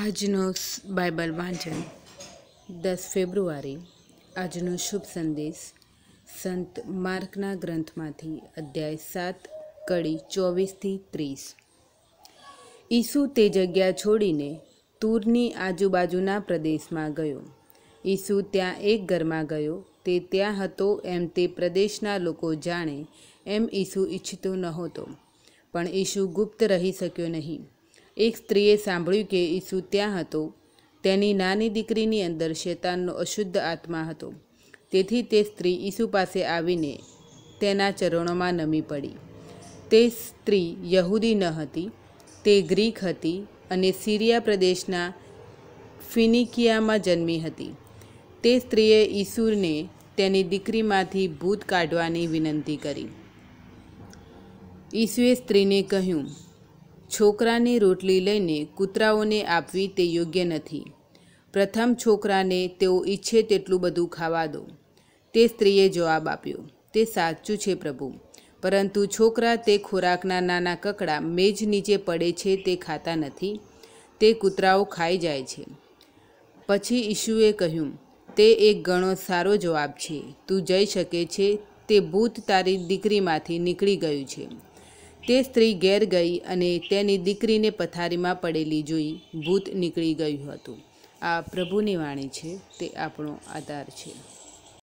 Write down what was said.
આજનું બાઇબલ વાંચન દસ ફેબ્રુઆરી આજનો શુભ સંદેશ સંત માર્કના ગ્રંથમાંથી અધ્યાય સાત કડી ચોવીસથી ત્રીસ ઈસુ તે જગ્યા છોડીને તૂરની આજુબાજુના પ્રદેશમાં ગયો ઈસુ ત્યાં એક ઘરમાં ગયો તે ત્યાં હતો એમ તે પ્રદેશના લોકો જાણે એમ ઈસુ ઈચ્છતો નહોતો પણ ઈસુ ગુપ્ત રહી શક્યો નહીં એક સ્ત્રીએ સાંભળ્યું કે ઈસુ ત્યાં હતો તેની નાની દીકરીની અંદર શેતાનનો અશુદ્ધ આત્મા હતો તેથી તે સ્ત્રી ઈસુ પાસે આવીને તેના ચરણોમાં નમી પડી તે સ્ત્રી યહૂદી ન હતી તે ગ્રીક હતી અને સિરિયા પ્રદેશના ફિનિકિયામાં જન્મી હતી તે સ્ત્રીએ ઈસુને તેની દીકરીમાંથી ભૂત કાઢવાની વિનંતી કરી ઈસુએ સ્ત્રીને કહ્યું છોકરાની રોટલી લઈને કૂતરાઓને આપવી તે યોગ્ય નથી પ્રથમ છોકરાને તેઓ ઈચ્છે તેટલું બધું ખાવા દો તે સ્ત્રીએ જવાબ આપ્યો તે સાચું છે પ્રભુ પરંતુ છોકરા તે ખોરાકના નાના કકડા મેજ નીચે પડે છે તે ખાતા નથી તે કૂતરાઓ ખાઈ જાય છે પછી ઈશુએ કહ્યું તે એક ઘણો સારો જવાબ છે તું જઈ શકે છે તે ભૂત તારી દીકરીમાંથી નીકળી ગયું છે તે સ્ત્રી ઘેર ગઈ અને તેની દીકરીને પથારીમાં પડેલી જોઈ ભૂત નીકળી ગયું હતું આ પ્રભુની વાણી છે તે આપણો આધાર છે